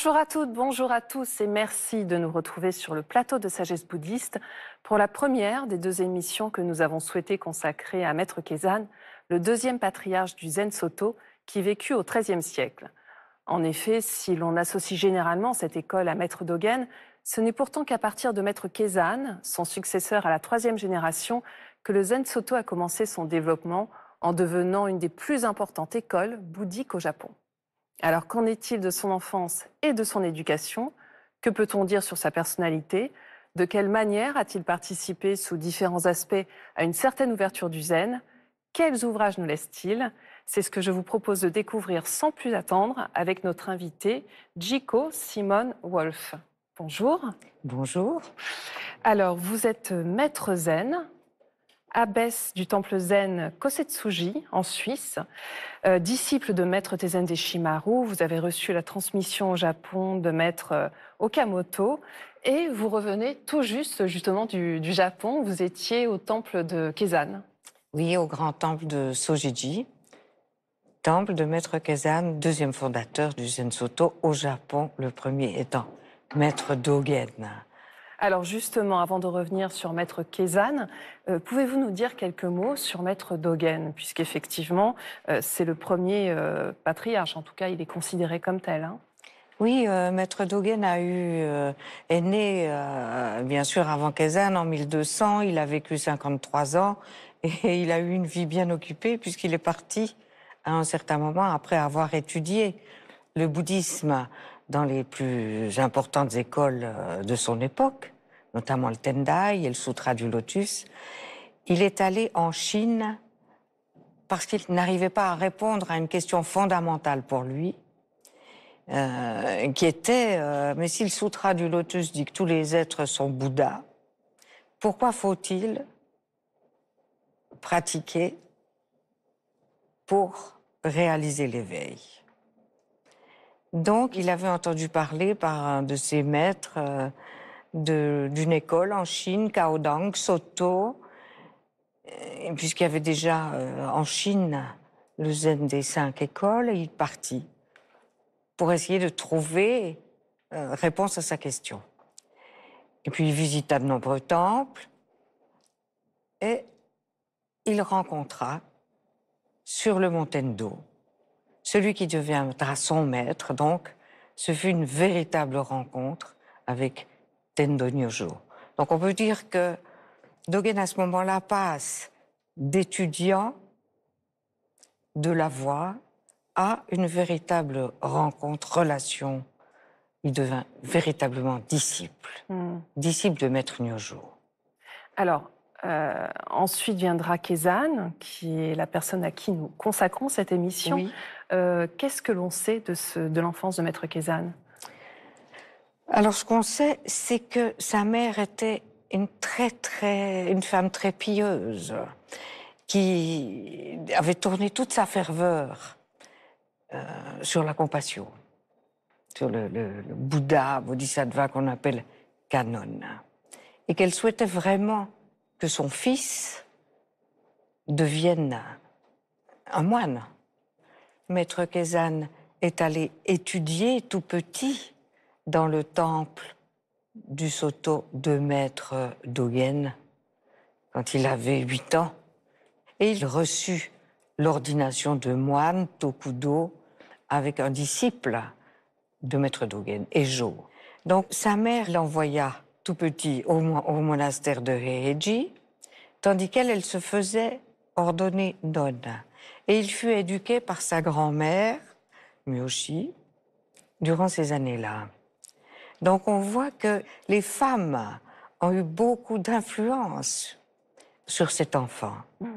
Bonjour à toutes, bonjour à tous et merci de nous retrouver sur le plateau de Sagesse bouddhiste pour la première des deux émissions que nous avons souhaité consacrer à Maître Keizan, le deuxième patriarche du Zen Soto qui vécut au XIIIe siècle. En effet, si l'on associe généralement cette école à Maître Dogen, ce n'est pourtant qu'à partir de Maître Keizan, son successeur à la troisième génération, que le Zen Soto a commencé son développement en devenant une des plus importantes écoles bouddhiques au Japon. Alors qu'en est-il de son enfance et de son éducation Que peut-on dire sur sa personnalité De quelle manière a-t-il participé sous différents aspects à une certaine ouverture du zen Quels ouvrages nous laisse-t-il C'est ce que je vous propose de découvrir sans plus attendre avec notre invité Jiko Simone Wolf. Bonjour. Bonjour. Alors, vous êtes maître zen, abbesse du temple zen Kosetsuji en Suisse, euh, disciple de maître Tezen Deshimaru. Vous avez reçu la transmission au Japon de maître euh, Okamoto et vous revenez tout juste justement du, Japon. Vous étiez au temple de Keizan. Oui, au grand temple de Sojiji, temple de maître Keizan, deuxième fondateur du Zen Soto au Japon, le premier étant maître Dogen. Alors justement, avant de revenir sur Maître Kézan, euh, pouvez-vous nous dire quelques mots sur Maître Dogen Puisqu'effectivement, euh, c'est le premier euh, patriarche, en tout cas il est considéré comme tel. Hein. Oui, Maître Dogen a eu, est né, bien sûr, avant Kazan en 1200. Il a vécu 53 ans et il a eu une vie bien occupée puisqu'il est parti à un certain moment après avoir étudié le bouddhisme dans les plus importantes écoles euh, de son époque, notamment le Tendai et le Sutra du Lotus, il est allé en Chine parce qu'il n'arrivait pas à répondre à une question fondamentale pour lui, euh, qui était, euh, mais si le Sutra du Lotus dit que tous les êtres sont Bouddha, pourquoi faut-il pratiquer pour réaliser l'éveil donc, il avait entendu parler par un de ses maîtres euh, d'une école en Chine, Kaodang, Soto, euh, puisqu'il y avait déjà euh, en Chine le zen des cinq écoles, et il partit pour essayer de trouver réponse à sa question. Et puis il visita de nombreux temples et il rencontra sur le Montendo celui qui deviendra son maître, donc, ce fut une véritable rencontre avec Tendo Nyojo. Donc on peut dire que Dogen, à ce moment-là, passe d'étudiant de la voix à une véritable rencontre, relation. Il devint véritablement disciple, hmm. disciple de Maître Nyojo. Alors, euh, ensuite viendra Kezan, qui est la personne à qui nous consacrons cette émission. Oui. Euh, qu'est-ce que l'on sait de, l'enfance de Maître Kézanne Alors, ce qu'on sait, c'est que sa mère était une très, très, une femme très pieuse, qui avait tourné toute sa ferveur euh, sur la compassion, sur le, le Bouddha, Bodhisattva qu'on appelle canon, et qu'elle souhaitait vraiment que son fils devienne un moine. Maître Kezan est allé étudier tout petit dans le temple du Soto de Maître Dogen quand il avait huit ans. Et il reçut l'ordination de moine Tokudo avec un disciple de Maître Dogen, Ejo. Donc sa mère l'envoya tout petit au, monastère de Heiji, tandis qu'elle, se faisait ordonner nonne. Et il fut éduqué par sa grand-mère, Miyoshi, durant ces années-là. Donc on voit que les femmes ont eu beaucoup d'influence sur cet enfant. Hmm.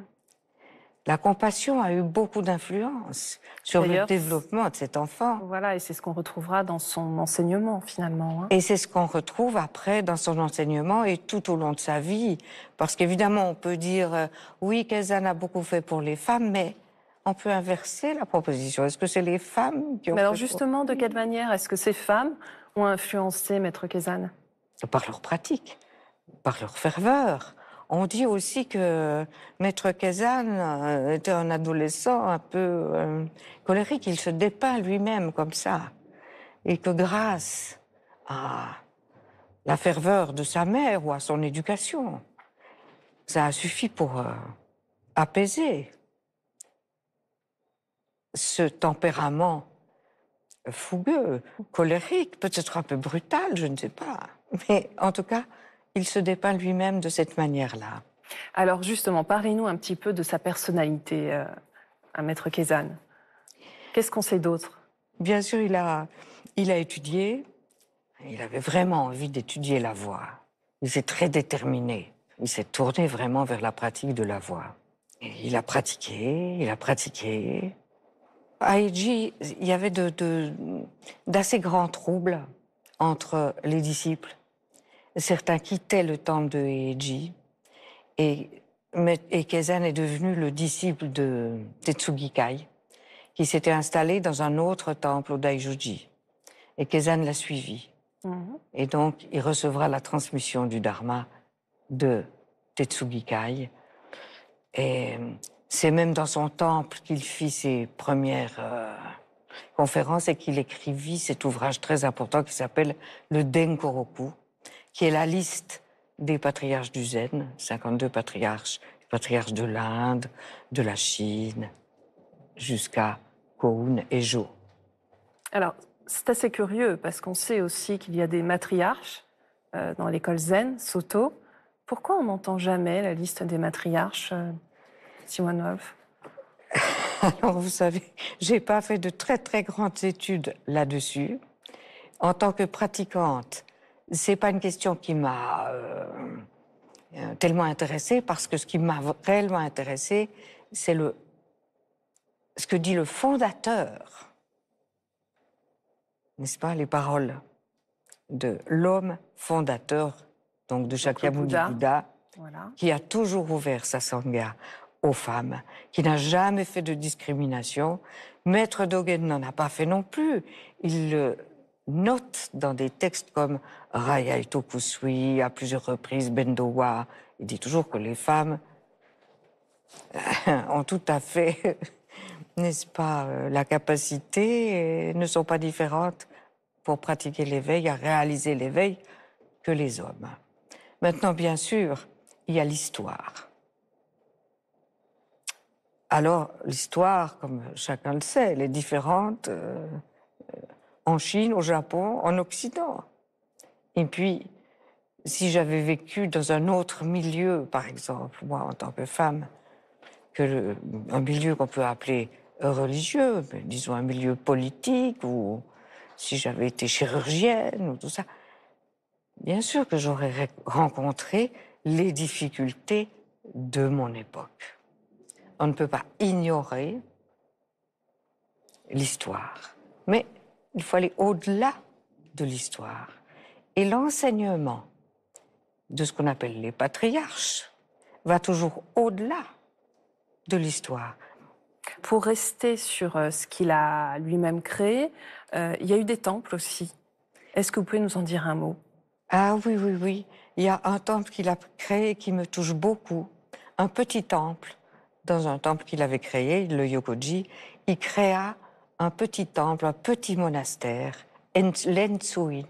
La compassion a eu beaucoup d'influence sur le développement de cet enfant. Voilà, et c'est ce qu'on retrouvera dans son enseignement finalement. Hein. Et c'est ce qu'on retrouve après dans son enseignement et tout au long de sa vie. Parce qu'évidemment, on peut dire, euh, oui, Kazan a beaucoup fait pour les femmes, mais on peut inverser la proposition. Est-ce que c'est les femmes qui ont... alors justement, de quelle manière est-ce que ces femmes ont influencé Maître Kézanne Par leur pratique, par leur ferveur. On dit aussi que Maître Kézanne euh, était un adolescent un peu euh, colérique. Il se dépeint lui-même comme ça. Et que grâce à la ferveur de sa mère ou à son éducation, ça a suffi pour euh, apaiser ce tempérament fougueux, colérique, peut-être un peu brutal, je ne sais pas. Mais en tout cas, il se dépeint lui-même de cette manière-là. Alors justement, parlez-nous un petit peu de sa personnalité à euh, Maître Kézanne. Qu'est-ce qu'on sait d'autre Bien sûr, il a, étudié. Il avait vraiment envie d'étudier la voix. Il s'est très déterminé. Il s'est tourné vraiment vers la pratique de la voix. il a pratiqué, il a pratiqué. À Eiji, il y avait d'assez de, grands troubles entre les disciples. Certains quittaient le temple de Eiji et, et est devenu le disciple de Tetsugikai qui s'était installé dans un autre temple au Daijuji. Et Kezan l'a suivi. Mhm. Et donc, il recevra la transmission du Dharma de Tetsugikai. Et c'est même dans son temple qu'il fit ses premières euh, conférences et qu'il écrivit cet ouvrage très important qui s'appelle le Denkoroku, qui est la liste des patriarches du Zen, 52 patriarches, patriarches de l'Inde, de la Chine, jusqu'à Koun et Jo. Alors, c'est assez curieux parce qu'on sait aussi qu'il y a des matriarches euh, dans l'école zen, Soto. Pourquoi on n'entend jamais la liste des matriarches euh, Simonov Alors, vous savez, je n'ai pas fait de très très grandes études là-dessus. En tant que pratiquante, ce n'est pas une question qui m'a euh, tellement intéressée parce que ce qui m'a réellement intéressée, c'est le ce que dit le fondateur, n'est-ce pas, les paroles de l'homme fondateur, donc de Shakyamuni Bouddha, qui a toujours ouvert sa sangha aux femmes, qui n'a jamais fait de discrimination. Maître Dogen n'en a pas fait non plus. Il le note dans des textes comme Raya Kusui, à plusieurs reprises, Bendowa. Il dit toujours que les femmes euh, ont tout à fait, n'est-ce pas, euh, la capacité et ne sont pas différentes pour pratiquer l'éveil, à réaliser l'éveil que les hommes. Maintenant, bien sûr, il y a l'histoire. Alors, l'histoire, comme chacun le sait, elle est différente euh, en Chine, au Japon, en Occident. Et puis, si j'avais vécu dans un autre milieu, par exemple, moi en tant que femme, que un milieu qu'on peut appeler religieux, disons un milieu politique, ou si j'avais été chirurgienne ou tout ça, bien sûr que j'aurais rencontré les difficultés de mon époque on ne peut pas ignorer l'histoire. Mais il faut aller au-delà de l'histoire. Et l'enseignement de ce qu'on appelle les patriarches va toujours au-delà de l'histoire. Pour rester sur euh, ce qu'il a lui-même créé, euh, il y a eu des temples aussi. Est-ce que vous pouvez nous en dire un mot Ah oui, oui, oui. Il y a un temple qu'il a créé qui me touche beaucoup. Un petit temple dans un temple qu'il avait créé, le Yokoji, il créa un petit temple, un petit monastère, l'Entsuin,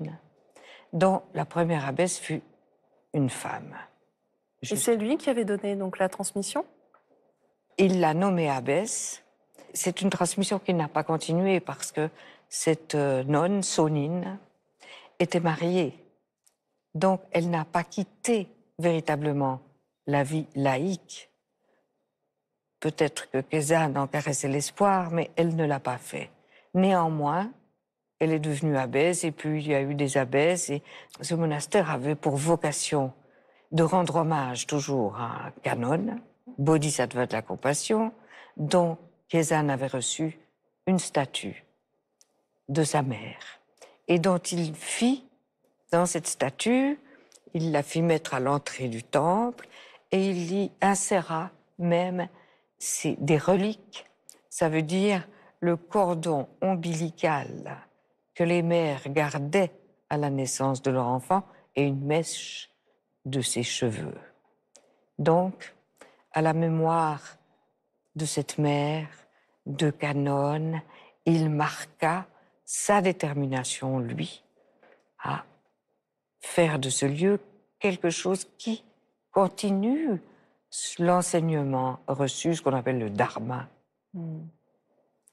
dont la première abbesse fut une femme. Et c'est lui qui avait donné donc la transmission Il l'a nommée abbesse. C'est une transmission qui n'a pas continué parce que cette euh, nonne, Sonin, était mariée. Donc elle n'a pas quitté véritablement la vie laïque Peut-être que Kézanne en caressait l'espoir, mais elle ne l'a pas fait. Néanmoins, elle est devenue abbesse, et puis il y a eu des abbesses, et ce monastère avait pour vocation de rendre hommage toujours à canon, Bodhisattva de la compassion, dont Kézanne avait reçu une statue de sa mère, et dont il fit, dans cette statue, il la fit mettre à l'entrée du temple, et il y inséra même c'est des reliques. Ça veut dire le cordon ombilical que les mères gardaient à la naissance de leur enfant et une mèche de ses cheveux. Donc, à la mémoire de cette mère, de Canon, il marqua sa détermination, lui, à faire de ce lieu quelque chose qui continue l'enseignement reçu, ce qu'on appelle le dharma. Hmm.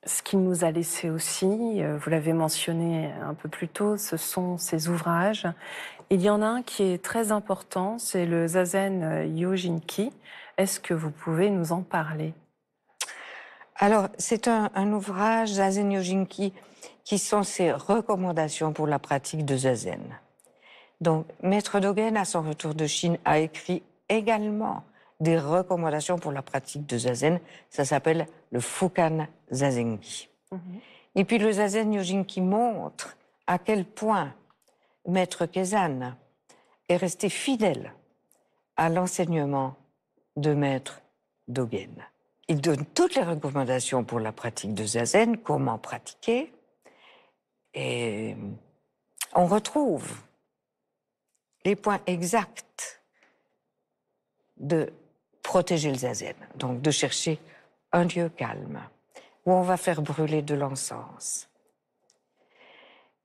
Ce qu'il nous a laissé aussi, euh, vous l'avez mentionné un peu plus tôt, ce sont ses ouvrages. Il y en a un qui est très important, c'est le Zazen Yojinki. Est-ce que vous pouvez nous en parler Alors, c'est un, un, ouvrage, Zazen Yojinki, qui sont ses recommandations pour la pratique de Zazen. Donc, Maître Dogen, à son retour de Chine, a écrit également des recommandations pour la pratique de zazen. Ça s'appelle le Fukan Zazenki. Mhm. Et puis le zazen Yojin montre à quel point Maître Kezan est resté fidèle à l'enseignement de Maître Dogen. Il donne toutes les recommandations pour la pratique de zazen, comment pratiquer, et on retrouve les points exacts de protéger le Zazen, donc de chercher un lieu calme où on va faire brûler de l'encens.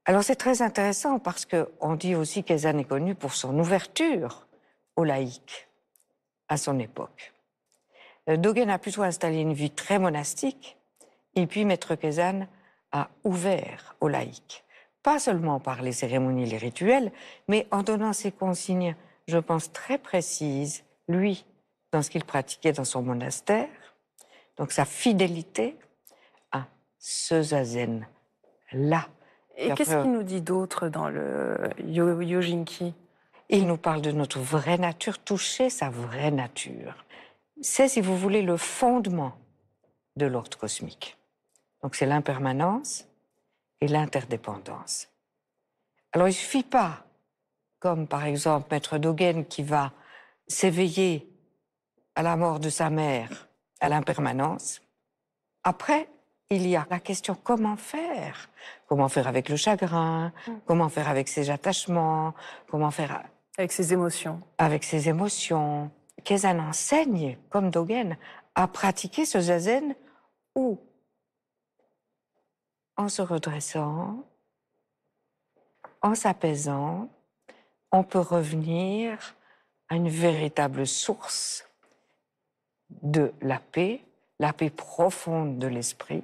Alors c'est très intéressant parce que on dit aussi qu'Ezan est connu pour son ouverture aux laïcs à son époque. Euh, Dogen a plutôt installé une vie très monastique et puis Maître Kezan a ouvert aux laïcs, pas seulement par les cérémonies, les rituels, mais en donnant ses consignes, je pense, très précises, lui, dans ce qu'il pratiquait dans son monastère, donc sa fidélité à ce zazen-là. Et, qu'est-ce qu'il nous dit d'autre dans le Yojinki Il nous parle de notre vraie nature, toucher sa vraie nature. C'est, si vous voulez, le fondement de l'ordre cosmique. Donc c'est l'impermanence et l'interdépendance. Alors il ne suffit pas, comme par exemple Maître Dogen qui va s'éveiller à la mort de sa mère, à l'impermanence. Après, il y a la question comment faire Comment faire avec le chagrin Comment faire avec ses attachements Comment faire avec ses émotions Avec ses émotions. Kézan enseigne, comme Dogen, à pratiquer ce zazen où, en se redressant, en s'apaisant, on peut revenir à une véritable source de la paix, la paix profonde de l'esprit.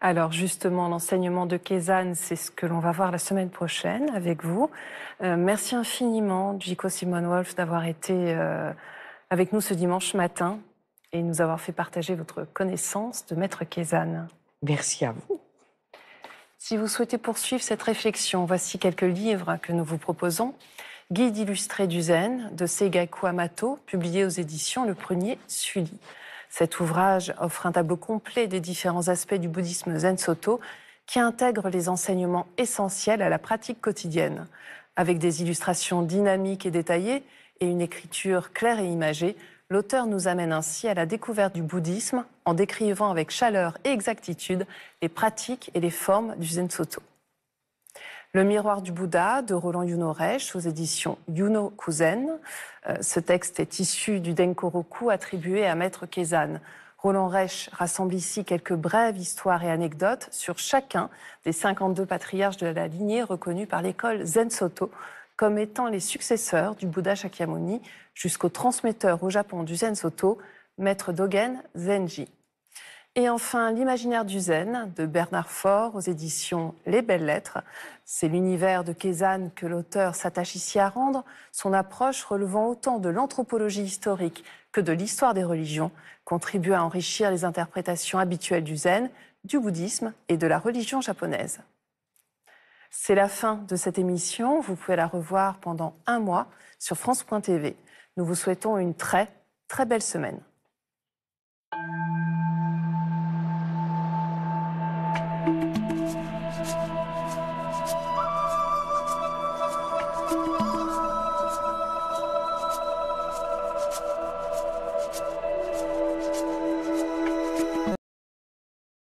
Alors justement, l'enseignement de Kézanne, c'est ce que l'on va voir la semaine prochaine avec vous. Euh, merci infiniment, Gico simon Wolf, d'avoir été euh, avec nous ce dimanche matin et nous avoir fait partager votre connaissance de Maître Kézanne. Merci à vous. Si vous souhaitez poursuivre cette réflexion, voici quelques livres que nous vous proposons. Guide illustré du Zen de Seigaku Amato, publié aux éditions Le Premier Sully. Cet ouvrage offre un tableau complet des différents aspects du bouddhisme Zen Soto qui intègre les enseignements essentiels à la pratique quotidienne. Avec des illustrations dynamiques et détaillées et une écriture claire et imagée, l'auteur nous amène ainsi à la découverte du bouddhisme en décrivant avec chaleur et exactitude les pratiques et les formes du Zen Soto. Le miroir du Bouddha de Roland Yunorech aux éditions Yuno Kuzen. Euh, ce texte est issu du Denkoroku attribué à Maître Keizan. Roland Reich rassemble ici quelques brèves histoires et anecdotes sur chacun des 52 patriarches de la lignée reconnus par l'école Zen Soto comme étant les successeurs du Bouddha Shakyamuni jusqu'au transmetteur au Japon du Zen Soto, maître Dogen Zenji. Et enfin, L'imaginaire du zen de Bernard Faure aux éditions Les Belles Lettres. C'est l'univers de Keizan que l'auteur s'attache ici à rendre, son approche relevant autant de l'anthropologie historique que de l'histoire des religions, contribue à enrichir les interprétations habituelles du zen, du bouddhisme et de la religion japonaise. C'est la fin de cette émission. Vous pouvez la revoir pendant un mois sur France.tv. Nous vous souhaitons une très, très belle semaine. thank you